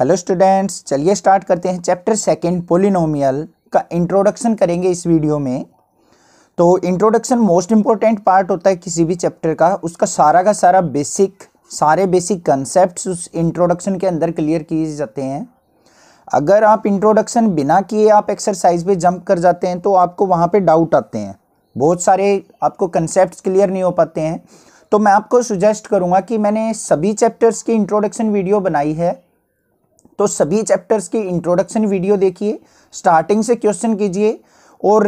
hello students चलिए start करते हैं चैप्टर सेकंड पोलिनोमियल का इंट्रोडक्शन करेंगे इस वीडियो में तो इंट्रोडक्शन मोस्ट इम्पॉर्टेंट पार्ट होता है किसी भी चैप्टर का उसका सारा का सारा बेसिक सारे बेसिक कंसेप्ट उस इंट्रोडक्शन के अंदर क्लियर किए जाते हैं अगर आप इंट्रोडक्शन बिना किए आप एक्सरसाइज पर जंप कर जाते हैं तो आपको वहाँ पर डाउट आते हैं बहुत सारे आपको कंसेप्ट क्लियर नहीं हो पाते हैं तो मैं आपको सुजेस्ट करूँगा कि मैंने सभी चैप्टर्स की इंट्रोडक्शन वीडियो बनाई है तो सभी चैप्टर्स की इंट्रोडक्शन वीडियो देखिए स्टार्टिंग से क्वेश्चन कीजिए और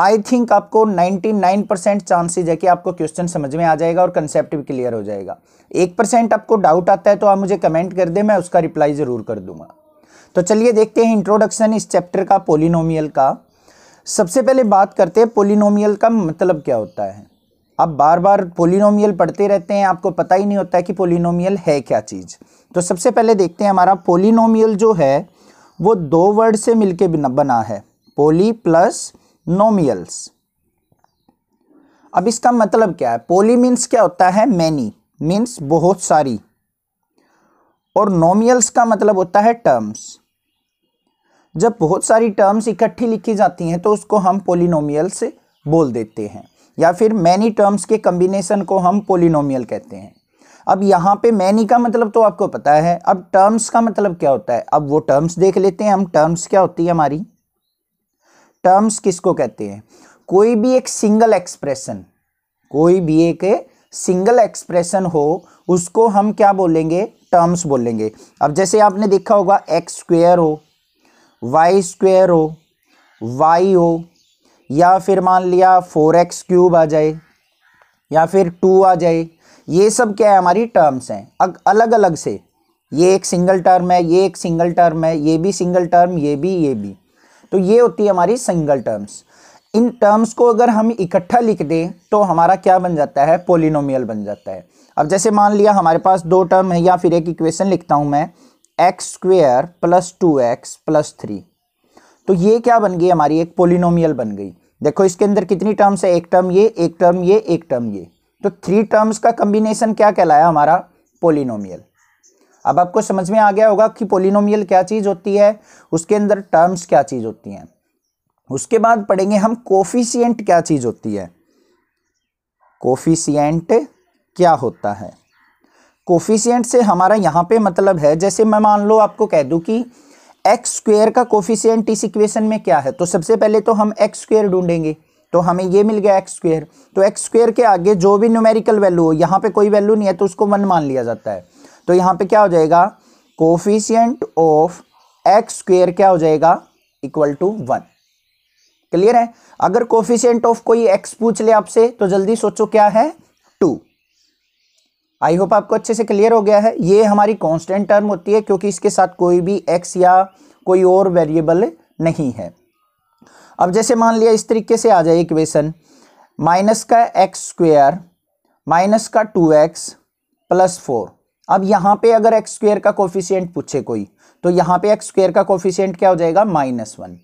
आई eh, थिंक आपको 99 परसेंट चांसेज है कि आपको क्वेश्चन समझ में आ जाएगा और कंसेप्ट भी क्लियर हो जाएगा एक परसेंट आपको डाउट आता है तो आप मुझे कमेंट कर दें मैं उसका रिप्लाई ज़रूर कर दूंगा तो चलिए देखते हैं इंट्रोडक्शन इस चैप्टर का पोलिनोमियल का सबसे पहले बात करते हैं पोलिनोमियल का मतलब क्या होता है आप बार बार पोलिनोमियल पढ़ते रहते हैं आपको पता ही नहीं होता है कि पोलिनोमियल है क्या चीज़ तो सबसे पहले देखते हैं हमारा पोलिनोमियल जो है वो दो वर्ड से मिलके बना है पोली प्लस नोमियल्स अब इसका मतलब क्या है पोली मीन्स क्या होता है मैनी मीन्स बहुत सारी और नोमियल्स का मतलब होता है टर्म्स जब बहुत सारी टर्म्स इकट्ठी लिखी जाती हैं तो उसको हम पोलिनोमियल्स बोल देते हैं या फिर मैनी टर्म्स के कम्बिनेशन को हम पोलिनोमियल कहते हैं अब यहाँ पे मैनी का मतलब तो आपको पता है अब टर्म्स का मतलब क्या होता है अब वो टर्म्स देख लेते हैं हम टर्म्स क्या होती है हमारी टर्म्स किसको कहते हैं कोई भी एक सिंगल एक्सप्रेशन कोई भी एक सिंगल एक्सप्रेशन हो उसको हम क्या बोलेंगे टर्म्स बोलेंगे अब जैसे आपने देखा होगा एक्स स्क्वेयर हो वाई स्क्वेयर हो वाई हो या फिर मान लिया फोर एक्स क्यूब आ जाए या फिर टू आ जाए ये सब क्या है हमारी टर्म्स हैं अग, अलग अलग से ये एक सिंगल टर्म है ये एक सिंगल टर्म है ये भी सिंगल टर्म ये भी ये भी तो ये होती है हमारी सिंगल टर्म्स इन टर्म्स को अगर हम इकट्ठा लिख दें तो हमारा क्या बन जाता है पोलिनोमियल बन जाता है अब जैसे मान लिया हमारे पास दो टर्म है या फिर एक इक्वेशन लिखता हूँ मैं x square plus two x plus three तो ये क्या बन गई हमारी एक पोलिनोमियल बन गई देखो इसके अंदर कितनी टर्म्स है एक टर्म ये एक टर्म ये एक टर्म ये तो थ्री टर्म्स का कम्बिनेशन क्या कहलाया हमारा पोलिनोमियल अब आपको समझ में आ गया होगा कि पोलिनोमियल क्या चीज़ होती है उसके अंदर टर्म्स क्या चीज़ होती हैं उसके बाद पढ़ेंगे हम कोफिशियंट क्या चीज़ होती है कोफिशियंट क्या होता है कोफिशियंट से हमारा यहां पे मतलब है जैसे मैं मान लो आपको कह दू कि एक्स स्क्वेयर का कोफिशियंट इस इक्वेशन में क्या है तो सबसे पहले तो हम एक्स स्क्वेयर ढूंढेंगे तो हमें ये मिल गया एक्स स्क्वेयर तो एक्स स्क्वेयर के आगे जो भी न्यूमेरिकल वैल्यू हो यहाँ पे कोई वैल्यू नहीं है तो उसको वन मान लिया जाता है तो यहाँ पे क्या हो जाएगा कोफिशियंट ऑफ एक्स स्क्वेयर क्या हो जाएगा इक्वल टू वन क्लियर है अगर कोफिशियंट ऑफ कोई एक्स पूछ ले आपसे तो जल्दी सोचो क्या है टू आई होप आपको अच्छे से क्लियर हो गया है ये हमारी कॉन्स्टेंट टर्म होती है क्योंकि इसके साथ कोई भी एक्स या कोई और वेरिएबल नहीं है अब जैसे मान लिया इस तरीके से आ जाए इक्वेशन माइनस का एक्स स्क्वेयर माइनस का टू एक्स प्लस फोर अब यहाँ पे अगर एक्स स्क्वेयर का कोफिशियंट पूछे कोई तो यहाँ पे एक्स स्क्वेयर का कोफिशियंट क्या हो जाएगा minus one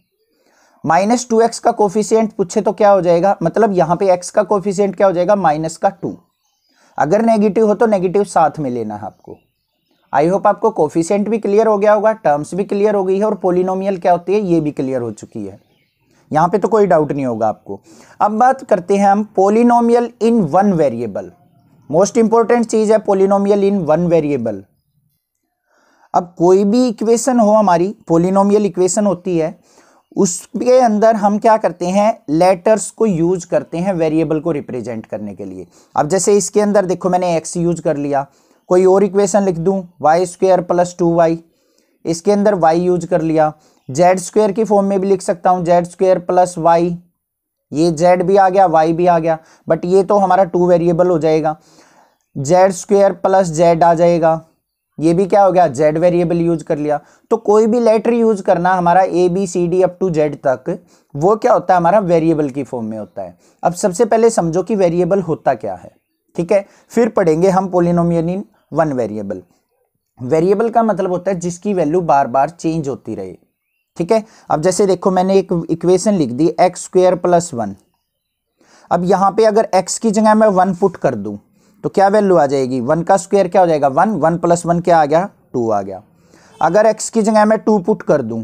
minus two x का कोफिशियंट पूछे तो क्या हो जाएगा मतलब यहाँ पे एक्स का कोफिशियंट क्या हो जाएगा माइनस का टू अगर नेगेटिव हो तो नेगेटिव साथ में लेना है आपको आई होप आपको कोफिशियंट भी क्लियर हो गया होगा टर्म्स भी क्लियर हो गई है और पोलिनोमियल क्या होती है ये भी क्लियर हो चुकी है यहाँ पे तो कोई डाउट नहीं होगा आपको अब बात करते हैं हम polynomial in one variable most important चीज़ है पोलिनोमियल इन वन वेरिएबल अब कोई भी इक्वेशन हो हमारी पोलिनोमियल इक्वेशन होती है उसके अंदर हम क्या करते हैं लेटर्स को यूज करते हैं वेरिएबल को रिप्रेजेंट करने के लिए अब जैसे इसके अंदर देखो मैंने एक्स यूज कर लिया कोई और इक्वेशन लिख दूं y square plus two y इसके अंदर वाई यूज कर लिया जेड स्क्वेयर की फॉर्म में भी लिख सकता हूँ जेड स्क्वेयर प्लस वाई ये जेड भी आ गया वाई भी आ गया बट ये तो हमारा टू वेरिएबल हो जाएगा जेड स्क्वेयर प्लस जेड आ जाएगा ये भी क्या हो गया जेड वेरिएबल यूज कर लिया तो कोई भी लेटर यूज करना हमारा A B C D up to Z तक वो क्या होता है हमारा वेरिएबल की फॉर्म में होता है अब सबसे पहले समझो कि वेरिएबल होता क्या है ठीक है फिर पढ़ेंगे हम polynomial in one variable variable का मतलब होता है जिसकी वैल्यू बार बार चेंज होती रहे ठीक है अब जैसे देखो मैंने एक इक्वेशन लिख दी एक्स स्क्वेयर प्लस वन अब यहां पे अगर एक्स की जगह मैं वन पुट कर दूं तो क्या वैल्यू आ जाएगी वन का स्क्वेयर क्या हो जाएगा वन वन प्लस वन क्या आ गया टू आ गया अगर एक्स की जगह मैं टू पुट कर दूं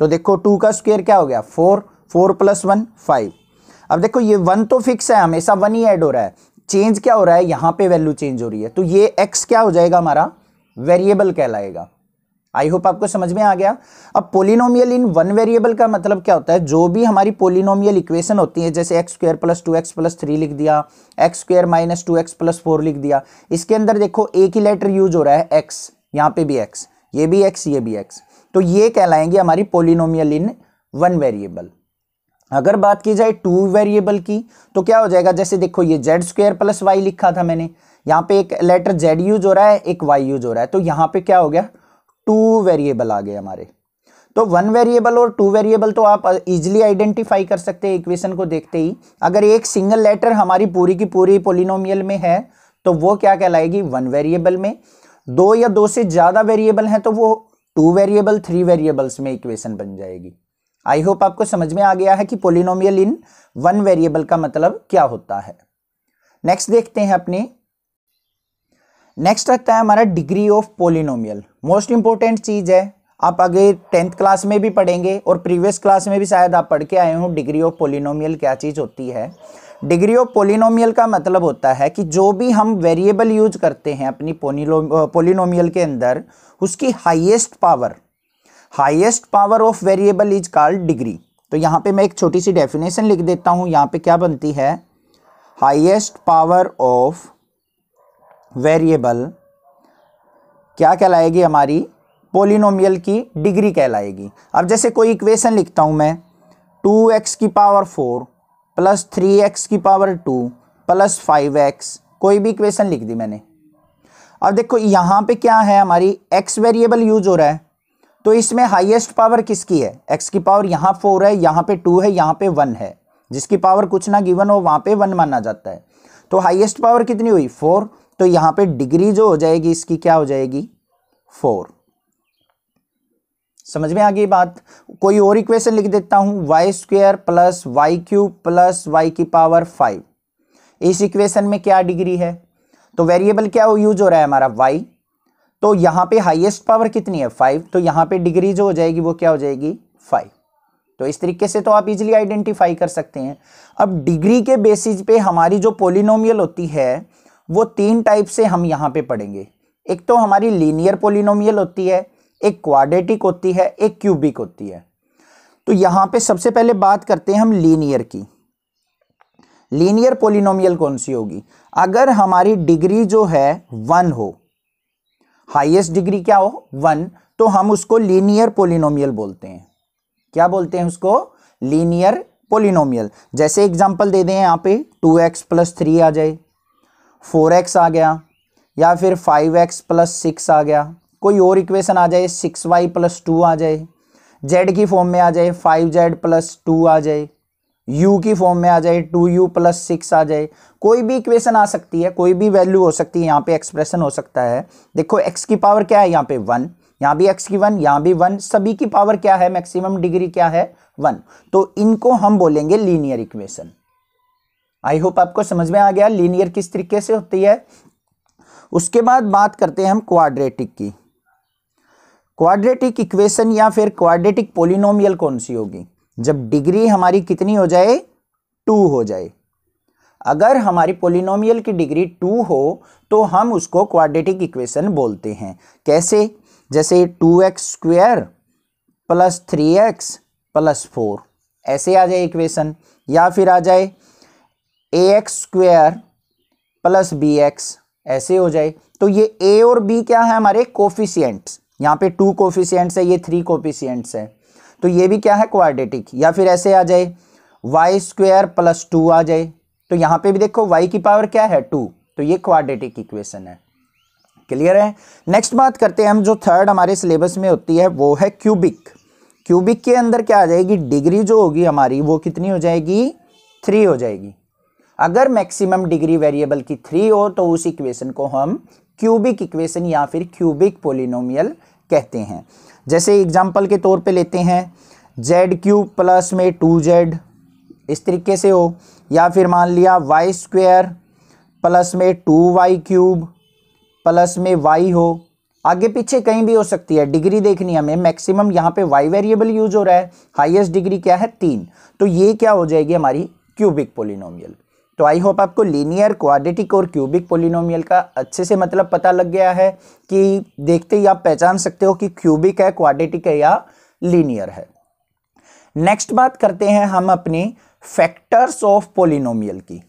तो देखो टू का स्क्वेयर क्या हो गया four four plus one five अब देखो ये वन तो फिक्स है हमेशा वन ही ऐड हो रहा है चेंज क्या हो रहा है यहां पे वैल्यू चेंज हो रही है तो ये एक्स क्या हो जाएगा हमारा वेरिएबल कहलाएगा आई होप आपको समझ में आ गया अब पोलिनोमियल इन वन वेरिएबल का मतलब क्या होता है जो भी हमारी पोलिनोमियल इक्वेशन होती है जैसे x square plus two x plus three लिख दिया x square minus two x plus four लिख दिया इसके अंदर देखो एक ही लेटर यूज हो रहा है एक्स यहाँ पे भी एक्स ये भी एक्स ये भी एक्स तो ये कहलाएंगे हमारी पोलिनोमियल इन वन वेरिएबल अगर बात की जाए टू वेरिएबल की तो क्या हो जाएगा जैसे देखो ये जेड स्क्वेयर प्लस वाई लिखा था मैंने यहाँ पे एक लेटर जेड यूज हो रहा है एक वाई यूज हो रहा है तो यहाँ पे क्या हो गया टू वेरिएबल आ गए हमारे तो वन वेरिएबल और टू वेरिएबल तो आप इजीली आइडेंटिफाई कर सकते हैं इक्वेशन को देखते ही अगर एक सिंगल लेटर हमारी पूरी की पूरी पोलिनोमियल में है तो वो क्या कहलाएगी वन वेरिएबल में दो या दो से ज़्यादा वेरिएबल हैं तो वो टू वेरिएबल थ्री वेरिएबल्स में इक्वेशन बन जाएगी आई होप आपको समझ में आ गया है कि पोलिनोमियल इन वन वेरिएबल का मतलब क्या होता है नेक्स्ट देखते हैं अपने नेक्स्ट रखता है हमारा degree of polynomial most important चीज़ है आप आगे टेंथ क्लास में भी पढ़ेंगे और प्रीवियस क्लास में भी शायद आप पढ़ के आए हो डिग्री ऑफ पोलिनोमियल क्या चीज़ होती है डिग्री ऑफ पोलिनोमियल का मतलब होता है कि जो भी हम वेरिएबल यूज करते हैं अपनी पोलिनोमियल के अंदर उसकी highest power highest power of variable is called degree तो यहाँ पे मैं एक छोटी सी डेफिनेशन लिख देता हूँ यहाँ पे क्या बनती है हाइएस्ट पावर ऑफ वेरिएबल क्या कहलाएगी हमारी पोलिनोमियल की डिग्री कहलाएगी अब जैसे कोई इक्वेशन लिखता हूँ मैं टू एक्स की power four plus three x की power two plus five x कोई भी इक्वेशन लिख दी मैंने अब देखो यहाँ पे क्या है हमारी एक्स वेरिएबल यूज हो रहा है तो इसमें हाईएस्ट पावर किसकी है एक्स की पावर यहाँ फोर है यहाँ पे टू है यहाँ पे वन है जिसकी पावर कुछ ना गिवन हो वहाँ पे वन माना जाता है तो हाईएस्ट पावर कितनी हुई फोर तो यहां पे डिग्री जो हो जाएगी इसकी क्या हो जाएगी फोर समझ में आ गई बात कोई और इक्वेशन लिख देता हूं y square plus y cube plus y की पावर फाइव इस इक्वेशन में क्या डिग्री है तो वेरिएबल क्या यूज हो रहा है हमारा वाई तो यहां पे हाईएस्ट पावर कितनी है फाइव तो यहां पे डिग्री जो हो जाएगी वो क्या हो जाएगी फाइव तो इस तरीके से तो आप इजीली आइडेंटिफाई कर सकते हैं अब डिग्री के बेसिस पे हमारी जो पोलिनोमियल होती है वो तीन टाइप से हम यहाँ पे पढ़ेंगे एक तो हमारी लीनियर पोलिनोमियल होती है एक क्वाडेटिक होती है एक क्यूबिक होती है तो यहाँ पे सबसे पहले बात करते हैं हम लीनियर की लीनियर पोलिनोमियल कौन सी होगी अगर हमारी डिग्री जो है वन हो हाइएस्ट डिग्री क्या हो वन तो हम उसको लीनियर पोलिनोमियल बोलते हैं क्या बोलते हैं उसको लीनियर पोलिनोमियल जैसे एग्जांपल दे दें यहाँ पे टू एक्स प्लस थ्री आ जाए फोर एक्स आ गया या फिर फाइव एक्स प्लस सिक्स आ गया कोई और इक्वेशन आ जाए सिक्स वाई प्लस टू आ जाए जेड की फॉर्म में आ जाए फाइव जेड प्लस टू आ जाए यू की फॉर्म में आ जाए टू यू प्लस सिक्स आ जाए कोई भी इक्वेशन आ सकती है कोई भी वैल्यू हो सकती है यहाँ पे एक्सप्रेशन हो सकता है देखो एक्स की पावर क्या है यहाँ पे वन यहाँ भी एक्स की वन यहाँ भी वन सभी की पावर क्या है मैक्सिमम डिग्री क्या है वन तो इनको हम बोलेंगे लीनियर इक्वेशन आई होप आपको समझ में आ गया लीनियर किस तरीके से होती है उसके बाद बात करते हैं हम क्वाड्रेटिक की क्वाड्रेटिक इक्वेशन या फिर क्वाड्रेटिक पोलिनोमियल कौन सी होगी जब डिग्री हमारी कितनी हो जाए टू हो जाए अगर हमारी पोलिनोमियल की डिग्री टू हो तो हम उसको क्वाड्रेटिक इक्वेशन बोलते हैं कैसे जैसे two x square plus three x plus four ऐसे आ जाए इक्वेशन या फिर आ जाए a x square plus b x ऐसे हो जाए तो ये ए और बी क्या है हमारे कोफिशियंट्स यहाँ पे टू कोफिशियंट्स है ये थ्री कोफिशियंट्स है तो ये भी क्या है क्वाड्रेटिक या फिर ऐसे आ जाए वाई स्क्वेयर प्लस टू आ जाए तो यहाँ पे भी देखो वाई की पावर क्या है टू तो ये क्वाड्रेटिक इक्वेशन है क्लियर है नेक्स्ट बात करते हैं हम जो थर्ड हमारे सिलेबस में होती है वो है क्यूबिक क्यूबिक के अंदर क्या आ जाएगी डिग्री जो होगी हमारी वो कितनी हो जाएगी थ्री हो जाएगी अगर मैक्सिमम डिग्री वेरिएबल की थ्री हो तो उस इक्वेशन को हम क्यूबिक इक्वेशन या फिर क्यूबिक पोलिनोमियल कहते हैं जैसे एग्जाम्पल के तौर पे लेते हैं जेड क्यूब प्लस में टू जेड इस तरीके से हो या फिर मान लिया वाई स्क्वेयर प्लस में टू वाई क्यूब प्लस में वाई हो आगे पीछे कहीं भी हो सकती है डिग्री देखनी हमें मैक्सिमम यहाँ पे वाई वेरिएबल यूज हो रहा है हाईएस्ट डिग्री क्या है तीन तो ये क्या हो जाएगी हमारी क्यूबिक पोलिनोमियल तो आई होप आपको लीनियर क्वाड्रेटिक और क्यूबिक पोलिनोमियल का अच्छे से मतलब पता लग गया है कि देखते ही आप पहचान सकते हो कि क्यूबिक है क्वाड्रेटिक है या लीनियर है नेक्स्ट बात करते हैं हम अपनी फैक्टर्स ऑफ पोलिनोमियल की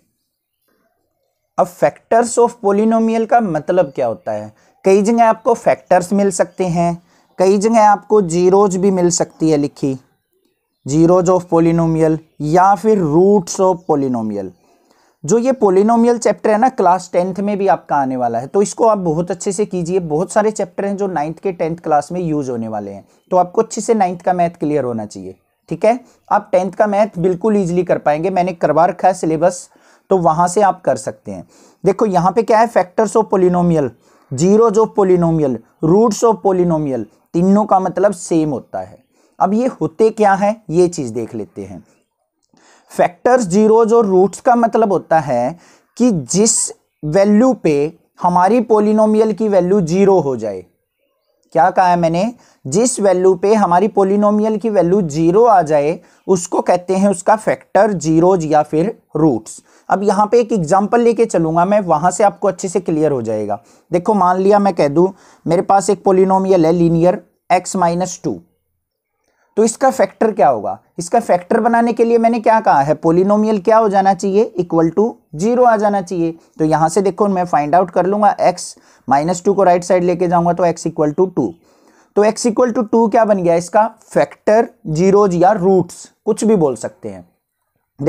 अब फैक्टर्स ऑफ पोलिनोमियल का मतलब क्या होता है कई जगह आपको फैक्टर्स मिल सकते हैं कई जगह आपको जीरोज भी मिल सकती है लिखी जीरोज ऑफ पोलिनोमियल या फिर रूट्स ऑफ पोलिनोमियल जो ये पोलिनोमियल चैप्टर है ना क्लास टेंथ में भी आपका आने वाला है तो इसको आप बहुत अच्छे से कीजिए बहुत सारे चैप्टर हैं जो नाइन्थ के टेंथ क्लास में यूज होने वाले हैं तो आपको अच्छे से नाइन्थ का मैथ क्लियर होना चाहिए ठीक है आप टेंथ का मैथ बिल्कुल ईजिली कर पाएंगे मैंने करवा रखा है सिलेबस तो वहाँ से आप कर सकते हैं देखो यहाँ पे क्या है factors of polynomial zeros of polynomial roots of polynomial तीनों का मतलब सेम होता है अब ये होते क्या है ये चीज़ देख लेते हैं फैक्टर्स जीरोज और रूट्स का मतलब होता है कि जिस वैल्यू पे हमारी पोलिनोमियल की वैल्यू जीरो हो जाए क्या कहा है मैंने जिस वैल्यू पे हमारी पोलिनोमियल की वैल्यू जीरो आ जाए उसको कहते हैं उसका फैक्टर जीरोज या फिर रूट्स अब यहाँ पे एक एग्जांपल लेके चलूंगा मैं वहाँ से आपको अच्छे से क्लियर हो जाएगा देखो मान लिया मैं कह दूँ मेरे पास एक पोलिनोमियल है लीनियर एक्स माइनस टू तो इसका फैक्टर क्या होगा इसका फैक्टर बनाने के लिए मैंने क्या कहा है पोलिनोमियल क्या हो जाना चाहिए इक्वल टू जीरो आ जाना चाहिए तो यहां से देखो मैं फाइंड आउट कर लूंगा एक्स माइनस टू को राइट साइड लेके जाऊंगा तो एक्स इक्वल टू टू तो एक्स इक्वल टू टू क्या बन गया इसका फैक्टर जीरो या रूट्स कुछ भी बोल सकते हैं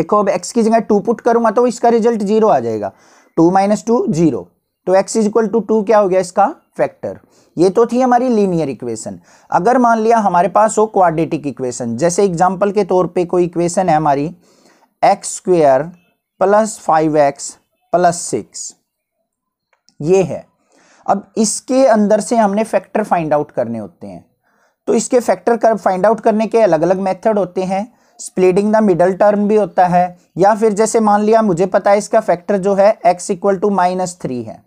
देखो अब एक्स की जगह टू पुट करूंगा तो इसका रिजल्ट जीरो आ जाएगा टू माइनस टू जीरो तो x is equal to two क्या हो गया इसका फैक्टर ये तो थी हमारी लीनियर इक्वेशन अगर मान लिया हमारे पास हो क्वाड्रेटिक इक्वेशन जैसे एग्जाम्पल के तौर पे कोई इक्वेशन है हमारी x square plus five x plus six ये है अब इसके अंदर से हमने फैक्टर फाइंड आउट करने होते हैं तो इसके फैक्टर कर फाइंड आउट करने के अलग अलग मेथड होते हैं स्प्लिटिंग द मिडल टर्म भी होता है या फिर जैसे मान लिया मुझे पता है इसका फैक्टर जो है x equal to minus three है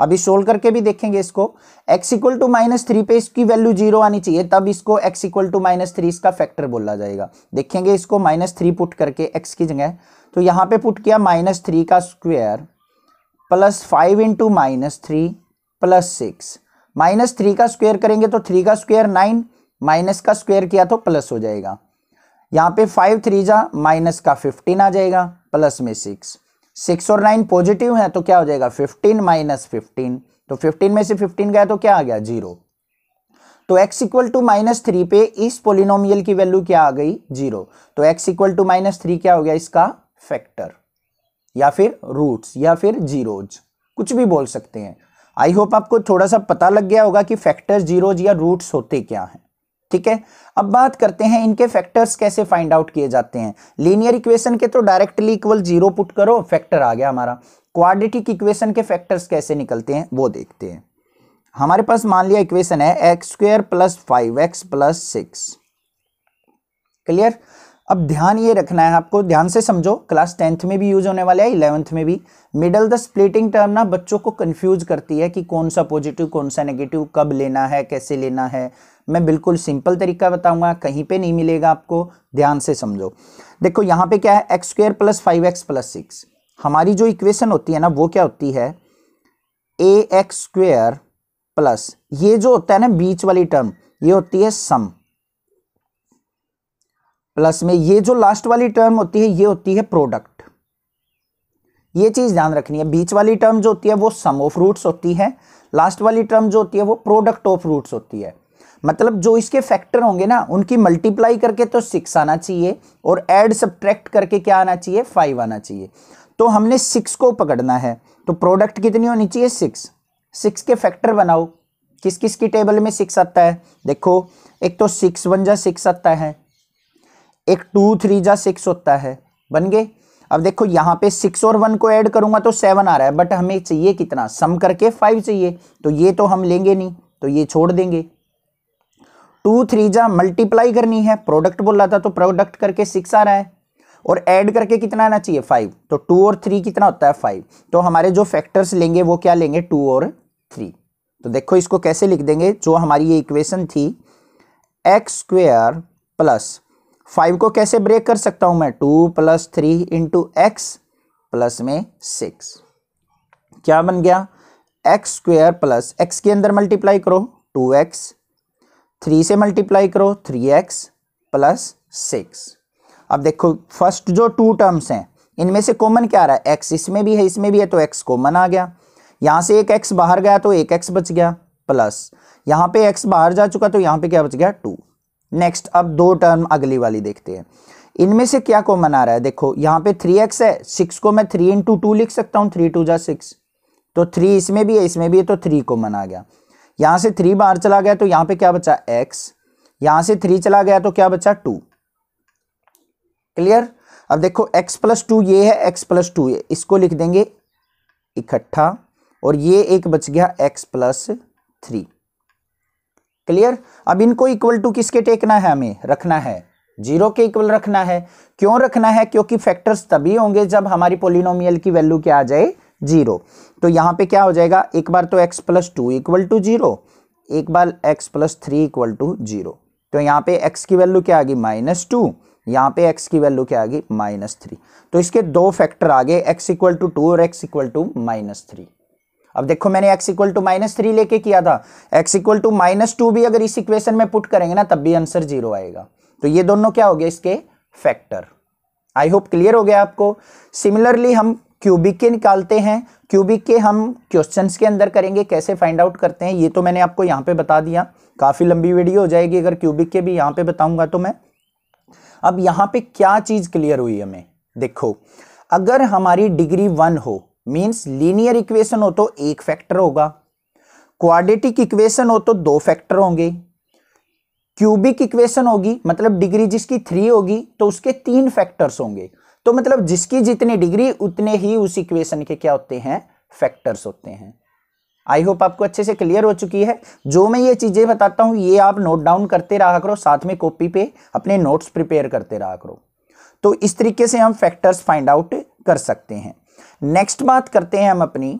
अभी सोल्व करके भी देखेंगे इसको x equal to minus three पे इसकी वैल्यू जीरो आनी चाहिए तब इसको x equal to minus three इसका फैक्टर बोला जाएगा देखेंगे इसको माइनस थ्री पुट करके एक्स की जगह तो यहाँ पे पुट किया माइनस थ्री का square plus five into minus three plus six minus three का स्क्वेयर करेंगे तो थ्री का स्क्वेयर नाइन माइनस का स्क्वेयर किया तो प्लस हो जाएगा यहाँ पे फाइव थ्री जा माइनस का फिफ्टीन आ जाएगा प्लस में सिक्स सिक्स और नाइन पॉजिटिव है तो क्या हो जाएगा फिफ्टीन माइनस फिफ्टीन तो फिफ्टीन में से फिफ्टीन गया तो क्या आ गया जीरो तो x equal to minus three पे इस पोलिनोमियल की वैल्यू क्या आ गई जीरो तो x equal to minus three क्या हो गया इसका फैक्टर या फिर रूट्स या फिर जीरोज कुछ भी बोल सकते हैं आई होप आपको थोड़ा सा पता लग गया होगा कि फैक्टर जीरोज या रूट्स होते क्या हैं ठीक है अब बात करते हैं इनके फैक्टर्स कैसे फाइंड आउट किए जाते हैं लीनियर इक्वेशन के तो डायरेक्टली इक्वल जीरो पुट करो फैक्टर आ गया हमारा क्वाड्रेटिक इक्वेशन के फैक्टर्स कैसे निकलते हैं वो देखते हैं हमारे पास मान लिया इक्वेशन है x square plus five x plus six clear अब ध्यान ये रखना है आपको ध्यान से समझो क्लास टेंथ में भी यूज होने वाला है इलेवंथ में भी मिडल द स्प्लिटिंग टर्म ना बच्चों को कंफ्यूज करती है कि कौन सा पॉजिटिव कौन सा नेगेटिव कब लेना है कैसे लेना है मैं बिल्कुल सिंपल तरीका बताऊंगा कहीं पे नहीं मिलेगा आपको ध्यान से समझो देखो यहाँ पे क्या है x square plus five x plus six हमारी जो इक्वेशन होती है ना वो क्या होती है ए एक्स स्क्वेयर प्लस ये जो होता है ना बीच वाली टर्म ये होती है सम प्लस में ये जो लास्ट वाली टर्म होती है ये होती है प्रोडक्ट ये चीज ध्यान रखनी है बीच वाली टर्म जो होती है वो सम ऑफ रूट्स होती है लास्ट वाली टर्म जो होती है वो प्रोडक्ट ऑफ रूट्स होती है मतलब जो इसके फैक्टर होंगे ना उनकी मल्टीप्लाई करके तो सिक्स आना चाहिए और एड सब्ट्रैक्ट करके क्या आना चाहिए फाइव आना चाहिए तो हमने सिक्स को पकड़ना है तो प्रोडक्ट कितनी होनी चाहिए सिक्स सिक्स के फैक्टर बनाओ किस किस की टेबल में सिक्स आता है देखो एक तो सिक्स वन जा सिक्स आता है एक टू थ्री जा सिक्स होता है बन गए अब देखो यहाँ पे सिक्स और वन को ऐड करूंगा तो सेवन आ रहा है बट हमें चाहिए कितना सम करके फाइव चाहिए तो ये तो हम लेंगे नहीं तो ये छोड़ देंगे टू थ्री जा मल्टीप्लाई करनी है प्रोडक्ट बोल रहा था तो प्रोडक्ट करके सिक्स आ रहा है और ऐड करके कितना आना चाहिए फाइव तो टू और थ्री कितना होता है फाइव तो हमारे जो फैक्टर्स लेंगे वो क्या लेंगे टू और थ्री तो देखो इसको कैसे लिख देंगे जो हमारी ये इक्वेशन थी एक्स स्क्वेयर प्लस फाइव को कैसे ब्रेक कर सकता हूं मैं two plus three into x plus में सिक्स क्या बन गया एक्स स्क्वेयर प्लस एक्स के अंदर मल्टीप्लाई करो टू एक्स थ्री से मल्टीप्लाई करो थ्री एक्स प्लस सिक्स अब देखो फर्स्ट जो टू टर्म्स हैं इनमें से कॉमन क्या आ रहा है एक्स इसमें भी है इसमें भी है तो एक्स कॉमन आ गया यहाँ से एक एक्स बाहर गया तो एक एक्स बच गया प्लस यहाँ पे एक्स बाहर जा चुका तो यहाँ पे क्या बच गया टू नेक्स्ट अब दो टर्म अगली वाली देखते हैं इनमें से क्या कॉमन आ रहा है देखो यहाँ पे थ्री एक्स है सिक्स को मैं थ्री इंटू टू लिख सकता हूँ थ्री टू जा सिक्स तो थ्री इसमें भी है इसमें भी है तो थ्री कॉमन आ गया यहां से थ्री बाहर चला गया तो यहां पे क्या बचा एक्स यहां से थ्री चला गया तो क्या बचा टू क्लियर अब देखो एक्स प्लस टू ये है एक्स प्लस टू ये इसको लिख देंगे इकट्ठा और ये एक बच गया एक्स प्लस थ्री क्लियर अब इनको इक्वल टू किसके टेकना है हमें रखना है जीरो के इक्वल रखना है क्यों रखना है क्योंकि फैक्टर्स तभी होंगे जब हमारी पोलिनोमियल की वैल्यू क्या आ जाए जीरो तो यहाँ पे क्या हो जाएगा एक बार तो x plus two equal to zero एक बार x plus three equal to zero तो यहाँ पे एक्स की वैल्यू क्या आ गई माइनस टू यहाँ पे एक्स की वैल्यू क्या आ गई माइनस थ्री तो इसके दो फैक्टर आ गए एक्स इक्वल टू टू और x equal to minus three अब देखो मैंने x equal to minus three लेके किया था x equal to minus two भी अगर इस इक्वेशन में पुट करेंगे ना तब भी आंसर जीरो आएगा तो ये दोनों क्या हो गया इसके फैक्टर आई होप क्लियर हो गया आपको सिमिलरली हम क्यूबिक के निकालते हैं क्यूबिक के हम क्वेश्चंस के अंदर करेंगे कैसे फाइंड आउट करते हैं ये तो मैंने आपको यहाँ पे बता दिया काफ़ी लंबी वीडियो हो जाएगी अगर क्यूबिक के भी यहाँ पे बताऊंगा तो मैं अब यहाँ पे क्या चीज़ क्लियर हुई हमें देखो अगर हमारी डिग्री वन हो मीन्स लीनियर इक्वेशन हो तो एक फैक्टर होगा क्वाडिटिक इक्वेशन हो तो दो फैक्टर होंगे क्यूबिक इक्वेशन होगी मतलब डिग्री जिसकी थ्री होगी तो उसके तीन फैक्टर्स होंगे तो मतलब जिसकी जितनी डिग्री उतने ही उस इक्वेशन के क्या होते हैं फैक्टर्स होते हैं आई होप आपको अच्छे से क्लियर हो चुकी है जो मैं ये चीज़ें बताता हूं ये आप नोट डाउन करते रहा करो साथ में कॉपी पे अपने नोट्स प्रिपेयर करते रहा करो तो इस तरीके से हम फैक्टर्स फाइंड आउट कर सकते हैं नेक्स्ट बात करते हैं हम अपनी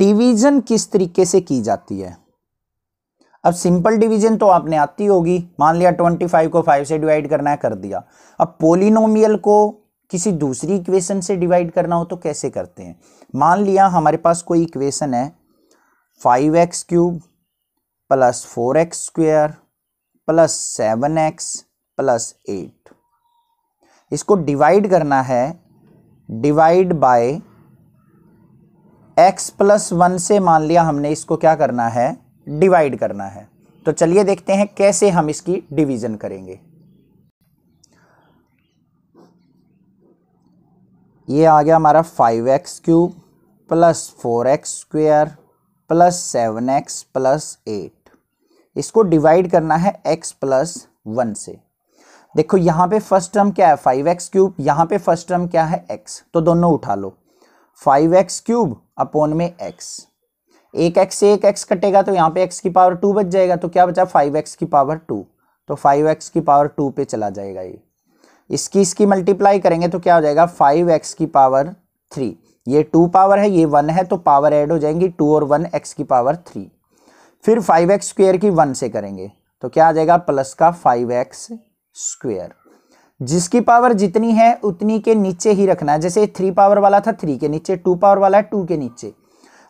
डिवीजन किस तरीके से की जाती है अब सिंपल डिवीजन तो आपने आती होगी मान लिया 25 को 5 से डिवाइड करना है कर दिया अब पोलिनोमियल को किसी दूसरी इक्वेशन से डिवाइड करना हो तो कैसे करते हैं मान लिया हमारे पास कोई इक्वेशन है five x cube plus four x square plus seven x plus eight इसको डिवाइड करना है divide by x plus one से मान लिया हमने इसको क्या करना है डिवाइड करना है तो चलिए देखते हैं कैसे हम इसकी डिवीज़न करेंगे ये आ गया हमारा five x cube plus four x square plus seven x plus eight इसको डिवाइड करना है एक्स प्लस वन से देखो यहाँ पे फर्स्ट टर्म क्या है फाइव एक्स क्यूब यहाँ पे फर्स्ट टर्म क्या है एक्स तो दोनों उठा लो फाइव एक्स क्यूब अपोन में एक्स एक एक्स से एक एक्स कटेगा तो यहाँ पे एक्स की पावर टू बच जाएगा तो क्या बचा फाइव एक्स की पावर टू तो फाइव एक्स की पावर टू पे चला जाएगा ये इसकी इसकी मल्टीप्लाई करेंगे तो क्या हो जाएगा फाइव एक्स की पावर थ्री ये टू पावर है ये वन है तो पावर ऐड हो जाएंगी टू और वन एक्स की पावर थ्री फिर फाइव एक्स स्क्वेयर की वन से करेंगे तो क्या आ जाएगा प्लस का फाइव एक्स स्क्वेयर जिसकी पावर जितनी है उतनी के नीचे ही रखना है जैसे थ्री पावर वाला था थ्री के नीचे टू पावर वाला है टू के नीचे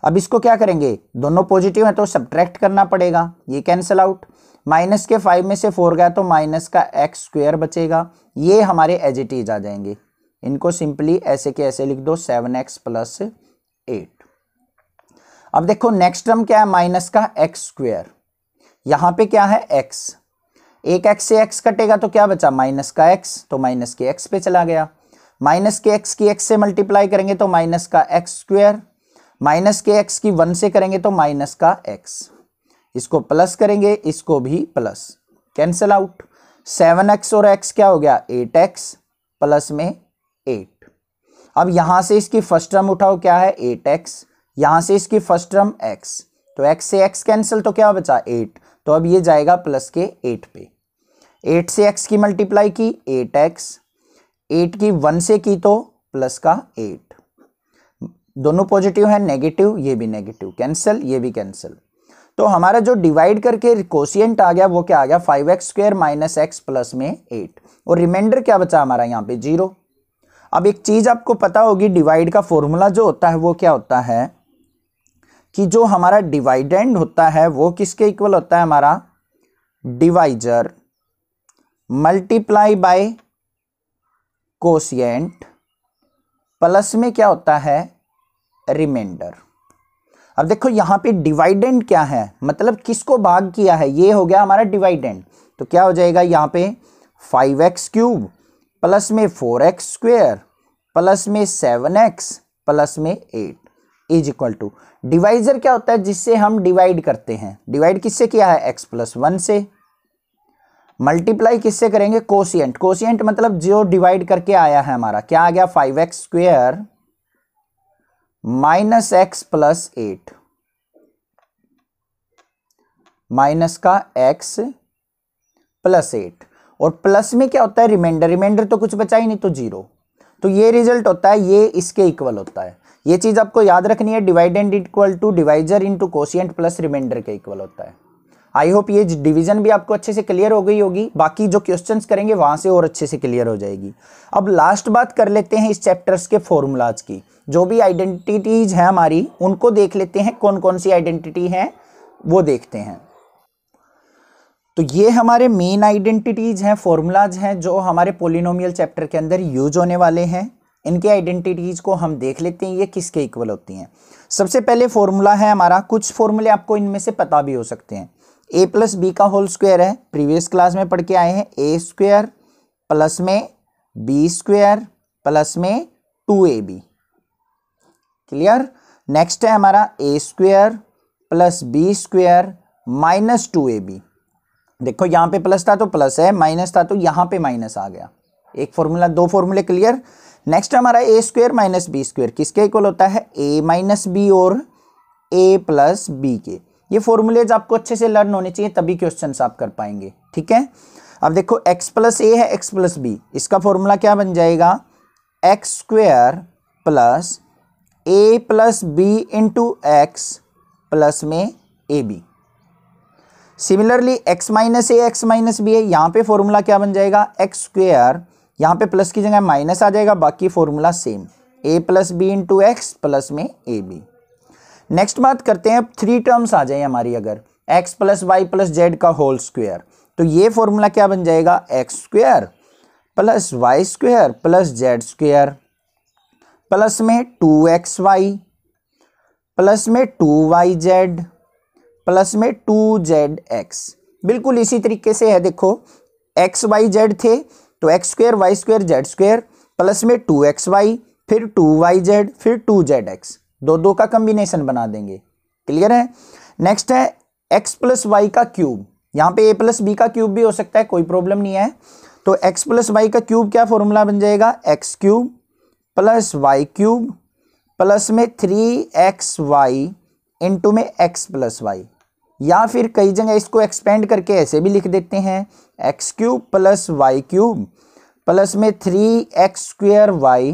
अब इसको क्या करेंगे दोनों पॉजिटिव हैं तो सब्ट्रैक्ट करना पड़ेगा ये कैंसिल आउट माइनस के फाइव में से फोर गया तो माइनस का एक्स स्क्वेयर बचेगा ये हमारे एज इट इज आ जाएंगे इनको सिंपली ऐसे के ऐसे लिख दो सेवन एक्स प्लस एट अब देखो नेक्स्ट टर्म क्या है माइनस का एक्स स्क्वेयर यहां पे क्या है एक्स एक एक्स से एक्स कटेगा तो क्या बचा माइनस का एक्स तो माइनस के एक्स पे चला गया माइनस के एक्स की एक्स से मल्टीप्लाई करेंगे तो माइनस का एक्स स्क्वेयर माइनस के एक्स की वन से करेंगे तो माइनस का एक्स इसको प्लस करेंगे इसको भी plus cancel out seven x और एक्स क्या हो गया एट एक्स प्लस में एट अब यहाँ से इसकी फर्स्ट टर्म उठाओ क्या है एट एक्स यहाँ से इसकी फर्स्ट टर्म एक्स तो एक्स से एक्स कैंसिल तो क्या बचा एट तो अब ये जाएगा प्लस के एट पे एट से एक्स की मल्टीप्लाई की एट एक्स एट की वन से की तो प्लस का एट दोनों पॉजिटिव है नेगेटिव ये भी नेगेटिव कैंसिल ये भी कैंसिल तो हमारा जो डिवाइड करके कोशियंट आ गया वो क्या आ गया five x square minus x plus में एट और रिमाइंडर क्या बचा हमारा यहाँ पे जीरो अब एक चीज़ आपको पता होगी डिवाइड का फॉर्मूला जो होता है वो क्या होता है कि जो हमारा डिवाइडेंड होता है वो किसके इक्वल होता है हमारा divisor multiply by quotient plus में क्या होता है रिमाइंडर अब देखो यहां पे डिवाइडेंड क्या है मतलब किसको भाग किया है ये हो गया हमारा डिवाइडेंड तो क्या हो जाएगा यहां पे फाइव एक्स क्यूब प्लस में फोर एक्स स्क्वेयर प्लस में सेवन एक्स प्लस में eight is equal to divisor क्या होता है जिससे हम डिवाइड करते हैं डिवाइड किससे किया है एक्स प्लस वन से मल्टीप्लाई किससे करेंगे कोशियंट कोशियंट मतलब जो डिवाइड करके आया है हमारा क्या आ गया five x square minus x plus eight minus का एक्स प्लस एट और प्लस में क्या होता है रिमाइंडर रिमाइंडर तो कुछ बचा ही नहीं तो जीरो तो ये रिजल्ट होता है ये इसके इक्वल होता है ये चीज़ आपको याद रखनी है dividend equal to divisor into quotient plus remainder के इक्वल होता है आई होप ये डिवीजन भी आपको अच्छे से क्लियर हो गई होगी बाकी जो क्वेश्चंस करेंगे वहां से और अच्छे से क्लियर हो जाएगी अब लास्ट बात कर लेते हैं इस चैप्टर्स के फॉर्मूलाज की जो भी आइडेंटिटीज हैं हमारी उनको देख लेते हैं कौन कौन सी आइडेंटिटी है वो देखते हैं तो ये हमारे मेन आइडेंटिटीज हैं फॉर्मूलाज हैं जो हमारे पोलिनोमियल चैप्टर के अंदर यूज होने वाले हैं इनके आइडेंटिटीज़ को हम देख लेते हैं ये किसके इक्वल होती हैं सबसे पहले फॉर्मूला है हमारा कुछ फॉर्मूले आपको इनमें से पता भी हो सकते हैं ए प्लस बी का होल स्क्वायर है प्रीवियस क्लास में पढ़ के आए हैं ए स्क्वायर प्लस में बी स्क्वायर प्लस में two a b clear next है हमारा a square plus b square minus two a b देखो यहाँ पे प्लस था तो प्लस है माइनस था तो यहाँ पे माइनस आ गया एक फॉर्मूला दो फॉर्मूले क्लियर नेक्स्ट हमारा a square minus b square किसके इक्वल होता है ए माइनस बी और ए प्लस बी के ये फॉर्मूलेज आपको अच्छे से लर्न होने चाहिए तभी क्वेश्चन आप कर पाएंगे ठीक है अब देखो एक्स प्लस ए है एक्स प्लस बी इसका फॉर्मूला क्या बन जाएगा x square plus a plus b into x plus में a b similarly x minus a x minus b है यहाँ पे फॉर्मूला क्या बन जाएगा एक्स स्क्वेयर यहाँ पे प्लस की जगह माइनस आ जाएगा बाकी formula same a plus b into x plus में ए बी नेक्स्ट बात करते हैं अब थ्री टर्म्स आ जाए हमारी अगर x plus y plus z का होल स्क्वेयर तो ये फॉर्मूला क्या बन जाएगा x square plus y square plus z square plus में टू एक्स वाई प्लस में टू वाई जेड प्लस में टू जेड एक्स बिल्कुल इसी तरीके से है देखो एक्स वाई जेड थे तो x square y square z square plus में टू एक्स वाई फिर टू वाई जेड फिर टू जेड एक्स दो दो का कंबिनेशन बना देंगे क्लियर है नेक्स्ट है एक्स प्लस वाई का क्यूब यहाँ पे ए प्लस बी का क्यूब भी हो सकता है कोई प्रॉब्लम नहीं है तो एक्स प्लस वाई का क्यूब क्या फॉर्मूला बन जाएगा x cube plus y cube plus में थ्री एक्स वाई इंटू में एक्स प्लस वाई या फिर कई जगह इसको एक्सपेंड करके ऐसे भी लिख देते हैं x cube plus y cube plus में three x square y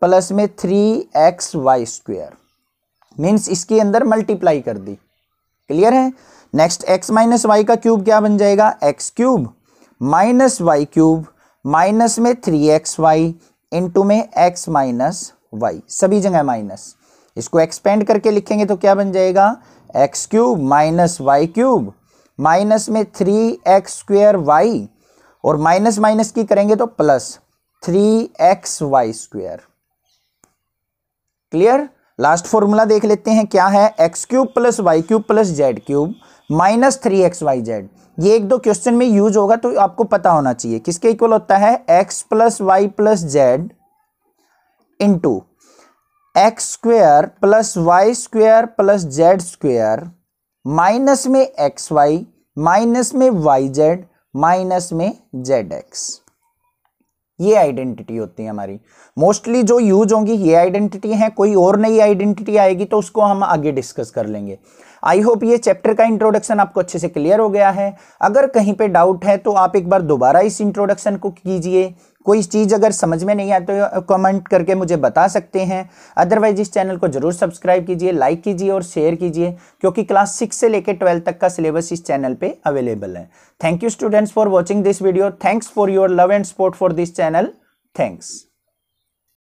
plus में three x y square means इसके अंदर मल्टीप्लाई कर दी क्लियर है नेक्स्ट एक्स माइनस वाई का क्यूब क्या बन जाएगा x cube minus y cube minus में थ्री एक्स वाई इंटू में एक्स माइनस वाई सभी जगह माइनस इसको एक्सपेंड करके लिखेंगे तो क्या बन जाएगा x cube minus y cube minus में थ्री एक्स स्क्वेयर वाई और माइनस माइनस की करेंगे तो plus three x y square clear last formula देख लेते हैं क्या है x cube plus y cube plus z cube minus three x y z ये एक दो क्वेश्चन में यूज होगा तो आपको पता होना चाहिए किसके इक्वल होता है x plus y plus z into x square plus y square plus z square minus में एक्स वाई माइनस में वाई जेड माइनस में जेड एक्स ये आइडेंटिटी होती है हमारी मोस्टली जो यूज होंगी ये आइडेंटिटी हैं कोई और नई आइडेंटिटी आएगी तो उसको हम आगे डिस्कस कर लेंगे आई होप ये चैप्टर का इंट्रोडक्शन आपको अच्छे से क्लियर हो गया है अगर कहीं पे डाउट है तो आप एक बार दोबारा इस इंट्रोडक्शन को कीजिए कोई चीज़ अगर समझ में नहीं आती तो कमेंट करके मुझे बता सकते हैं अदरवाइज इस चैनल को जरूर सब्सक्राइब कीजिए लाइक कीजिए और शेयर कीजिए क्योंकि क्लास सिक्स से लेकर ट्वेल्थ तक का सिलेबस इस चैनल पे अवेलेबल है thank you students for watching this video thanks for your love and support for this channel thanks